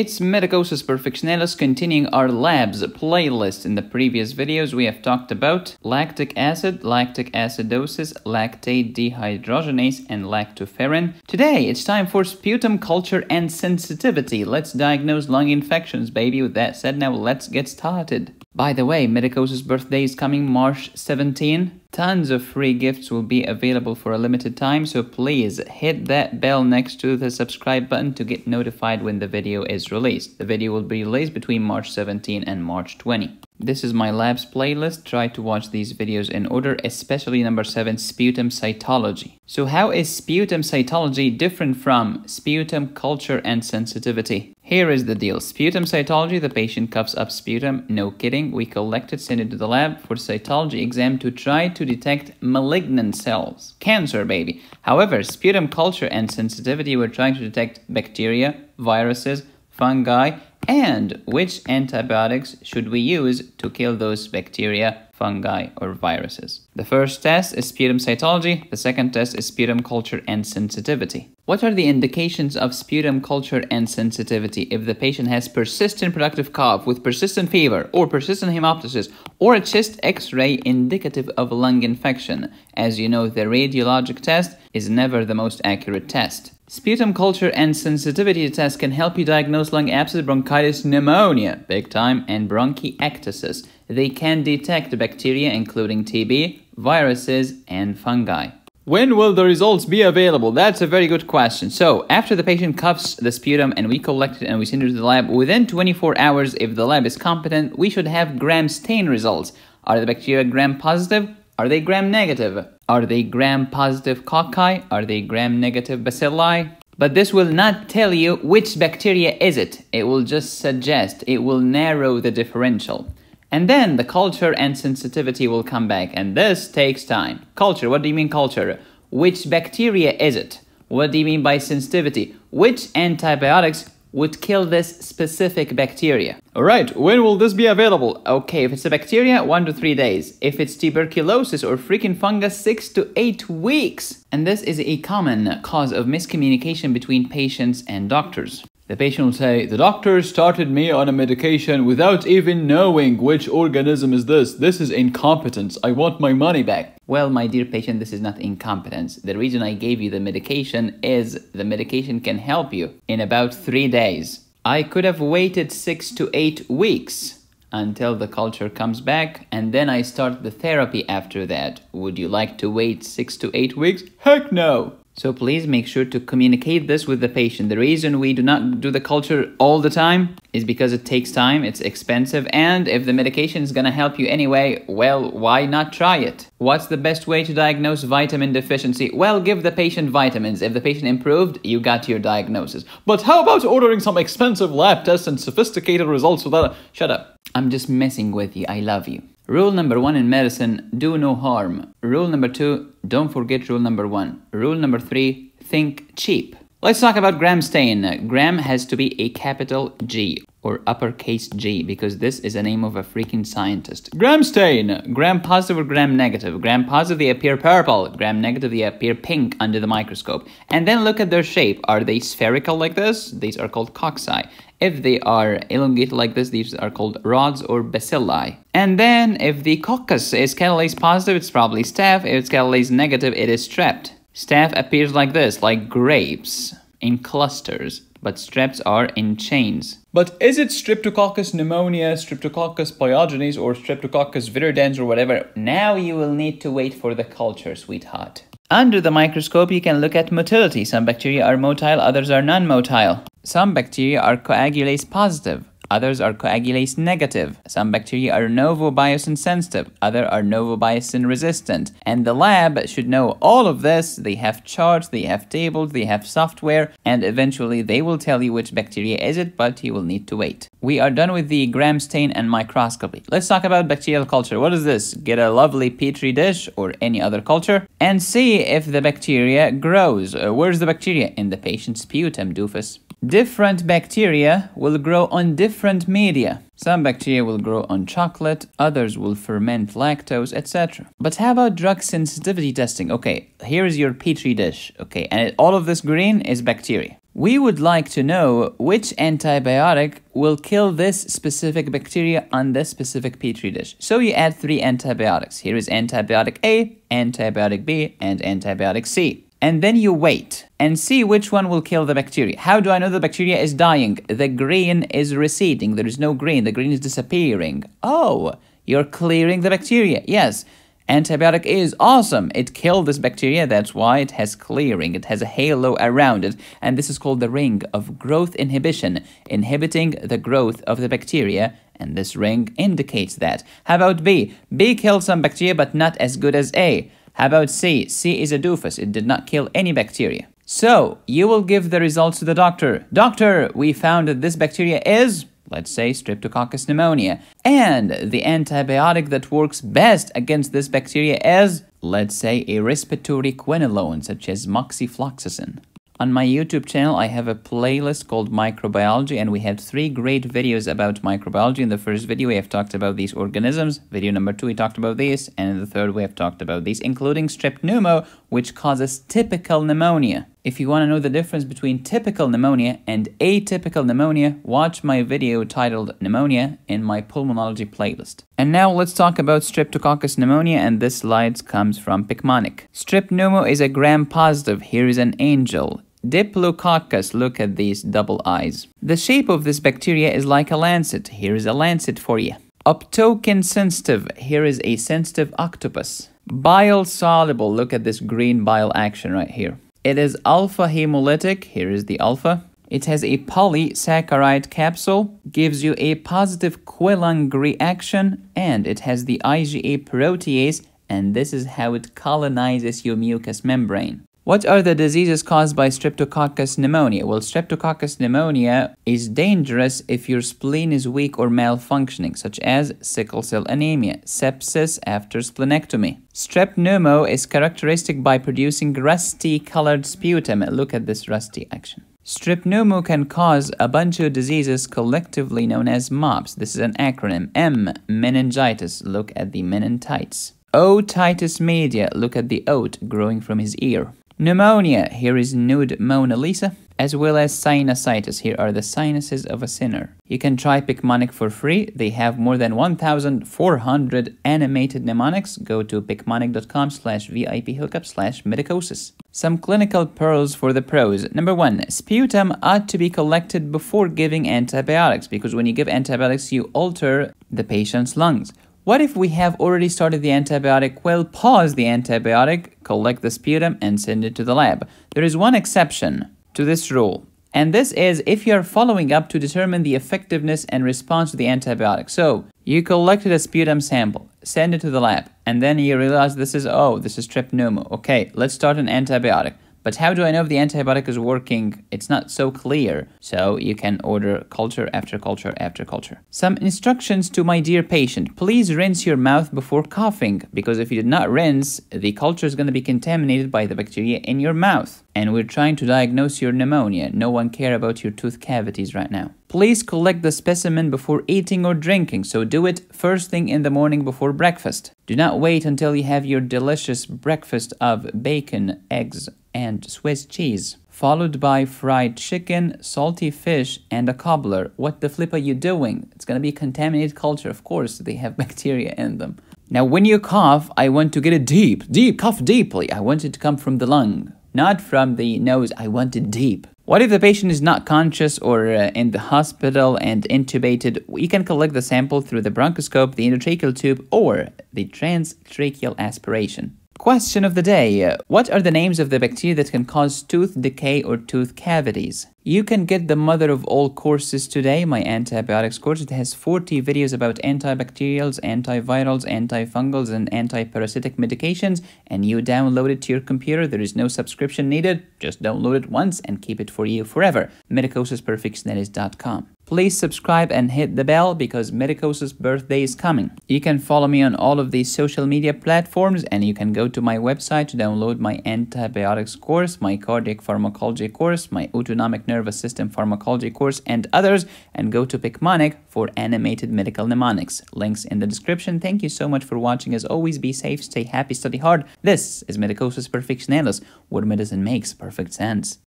It's Metacosis perfectionellus continuing our labs playlist. In the previous videos we have talked about lactic acid, lactic acidosis, lactate dehydrogenase and lactoferrin. Today it's time for sputum culture and sensitivity. Let's diagnose lung infections baby. With that said now let's get started. By the way, Medicosis' birthday is coming March 17. Tons of free gifts will be available for a limited time, so please hit that bell next to the subscribe button to get notified when the video is released. The video will be released between March 17 and March 20. This is my labs playlist. Try to watch these videos in order, especially number 7, sputum cytology. So how is sputum cytology different from sputum culture and sensitivity? Here is the deal. Sputum cytology, the patient cups up sputum. No kidding. We collect it, send it to the lab for cytology exam to try to detect malignant cells. Cancer, baby. However, sputum culture and sensitivity, we're trying to detect bacteria, viruses, fungi, and which antibiotics should we use to kill those bacteria, fungi, or viruses. The first test is sputum cytology. The second test is sputum culture and sensitivity. What are the indications of sputum culture and sensitivity if the patient has persistent productive cough with persistent fever or persistent hemoptysis or a chest x-ray indicative of lung infection? As you know, the radiologic test is never the most accurate test. Sputum culture and sensitivity tests can help you diagnose lung abscess, bronchitis, pneumonia, big time, and bronchiectasis. They can detect bacteria including TB, viruses, and fungi. When will the results be available? That's a very good question. So, after the patient cuffs the sputum and we collect it and we send it to the lab, within 24 hours, if the lab is competent, we should have gram stain results. Are the bacteria gram positive? Are they gram negative? Are they gram positive cocci? Are they gram negative bacilli? But this will not tell you which bacteria is it. It will just suggest, it will narrow the differential. And then the culture and sensitivity will come back, and this takes time. Culture, what do you mean culture? Which bacteria is it? What do you mean by sensitivity? Which antibiotics would kill this specific bacteria? All right, when will this be available? Okay, if it's a bacteria, one to three days. If it's tuberculosis or freaking fungus, six to eight weeks. And this is a common cause of miscommunication between patients and doctors. The patient will say, The doctor started me on a medication without even knowing which organism is this. This is incompetence. I want my money back. Well, my dear patient, this is not incompetence. The reason I gave you the medication is the medication can help you in about three days. I could have waited six to eight weeks until the culture comes back and then I start the therapy after that. Would you like to wait six to eight weeks? Heck no! So please make sure to communicate this with the patient. The reason we do not do the culture all the time is because it takes time, it's expensive, and if the medication is going to help you anyway, well, why not try it? What's the best way to diagnose vitamin deficiency? Well, give the patient vitamins. If the patient improved, you got your diagnosis. But how about ordering some expensive lab tests and sophisticated results without a... Shut up. I'm just messing with you. I love you. Rule number one in medicine do no harm. Rule number two don't forget rule number one. Rule number three think cheap. Let's talk about Gram stain. Gram has to be a capital G or uppercase G because this is the name of a freaking scientist. Gram stain! Gram positive or gram negative. Gram positive they appear purple, gram negative they appear pink under the microscope. And then look at their shape. Are they spherical like this? These are called cocci. If they are elongated like this, these are called rods or bacilli. And then if the coccus is catalase positive, it's probably staph. If it's catalase negative, it is strept. Staph appears like this, like grapes in clusters but streps are in chains. But is it Streptococcus pneumonia, Streptococcus pyogenes, or Streptococcus viridans, or whatever? Now you will need to wait for the culture, sweetheart. Under the microscope, you can look at motility. Some bacteria are motile, others are non-motile. Some bacteria are coagulase positive. Others are coagulase negative. Some bacteria are novobiosin sensitive, others are novobiosin resistant. And the lab should know all of this. They have charts, they have tables, they have software, and eventually they will tell you which bacteria is it, but you will need to wait. We are done with the gram stain and microscopy. Let's talk about bacterial culture. What is this? Get a lovely petri dish or any other culture and see if the bacteria grows. Uh, where's the bacteria? In the patient's sputum, doofus. Different bacteria will grow on different media. Some bacteria will grow on chocolate, others will ferment lactose, etc. But how about drug sensitivity testing? Okay, here is your petri dish, okay, and all of this green is bacteria. We would like to know which antibiotic will kill this specific bacteria on this specific petri dish. So you add three antibiotics. Here is antibiotic A, antibiotic B, and antibiotic C and then you wait and see which one will kill the bacteria. How do I know the bacteria is dying? The green is receding. There is no green. The green is disappearing. Oh, you're clearing the bacteria. Yes, antibiotic is awesome. It killed this bacteria. That's why it has clearing. It has a halo around it. And this is called the ring of growth inhibition, inhibiting the growth of the bacteria and this ring indicates that. How about B? B killed some bacteria but not as good as A. How about C? C is a doofus, it did not kill any bacteria. So, you will give the results to the doctor. Doctor, we found that this bacteria is, let's say, Streptococcus pneumonia. And the antibiotic that works best against this bacteria is, let's say, a respiratory quinolone, such as moxifloxacin. On my YouTube channel, I have a playlist called Microbiology, and we had three great videos about microbiology. In the first video, we have talked about these organisms. Video number two, we talked about these. And in the third, we have talked about these, including strep pneumo, which causes typical pneumonia. If you want to know the difference between typical pneumonia and atypical pneumonia, watch my video titled Pneumonia in my pulmonology playlist. And now let's talk about streptococcus pneumonia and this slide comes from Picmonic. Strep pneumo is a gram-positive, here is an angel. Diplococcus, look at these double eyes. The shape of this bacteria is like a lancet, here is a lancet for you. Optokin sensitive, here is a sensitive octopus. Bile soluble, look at this green bile action right here. It is alpha hemolytic. Here is the alpha. It has a polysaccharide capsule, gives you a positive Quillang reaction, and it has the IgA protease, and this is how it colonizes your mucous membrane. What are the diseases caused by streptococcus pneumonia? Well, streptococcus pneumonia is dangerous if your spleen is weak or malfunctioning, such as sickle cell anemia, sepsis after splenectomy. Strep pneumo is characteristic by producing rusty colored sputum. Look at this rusty action. Strep pneumo can cause a bunch of diseases collectively known as MOPS. This is an acronym. M, meningitis. Look at the meningitis. Otitis media, look at the oat growing from his ear. Pneumonia, here is nude Mona Lisa, as well as sinusitis, here are the sinuses of a sinner. You can try Picmonic for free, they have more than 1,400 animated mnemonics, go to picmonic.com slash VIP hookup slash medicosis. Some clinical pearls for the pros. Number one, sputum ought to be collected before giving antibiotics, because when you give antibiotics, you alter the patient's lungs. What if we have already started the antibiotic? Well, pause the antibiotic, collect the sputum, and send it to the lab. There is one exception to this rule, and this is if you are following up to determine the effectiveness and response to the antibiotic. So, you collected a sputum sample, send it to the lab, and then you realize this is, oh, this is trypnoma. Okay, let's start an antibiotic. But how do I know if the antibiotic is working? It's not so clear. So you can order culture after culture after culture. Some instructions to my dear patient. Please rinse your mouth before coughing because if you did not rinse, the culture is going to be contaminated by the bacteria in your mouth and we're trying to diagnose your pneumonia. No one care about your tooth cavities right now. Please collect the specimen before eating or drinking, so do it first thing in the morning before breakfast. Do not wait until you have your delicious breakfast of bacon, eggs, and Swiss cheese, followed by fried chicken, salty fish, and a cobbler. What the flip are you doing? It's gonna be contaminated culture, of course, they have bacteria in them. Now, when you cough, I want to get it deep, deep, cough deeply. I want it to come from the lung not from the nose I wanted deep. What if the patient is not conscious or uh, in the hospital and intubated? We can collect the sample through the bronchoscope, the endotracheal tube, or the transtracheal aspiration. Question of the day uh, What are the names of the bacteria that can cause tooth decay or tooth cavities? You can get the mother of all courses today, my antibiotics course. It has 40 videos about antibacterials, antivirals, antifungals, and antiparasitic medications, and you download it to your computer. There is no subscription needed. Just download it once and keep it for you forever. MedicosisPerfectionist.com. Please subscribe and hit the bell because Medicosis birthday is coming. You can follow me on all of these social media platforms and you can go to my website to download my antibiotics course, my cardiac pharmacology course, my autonomic Nervous System Pharmacology course, and others, and go to Picmonic for animated medical mnemonics. Links in the description. Thank you so much for watching. As always, be safe, stay happy, study hard. This is Medicosis Perfectionalis, where medicine makes perfect sense.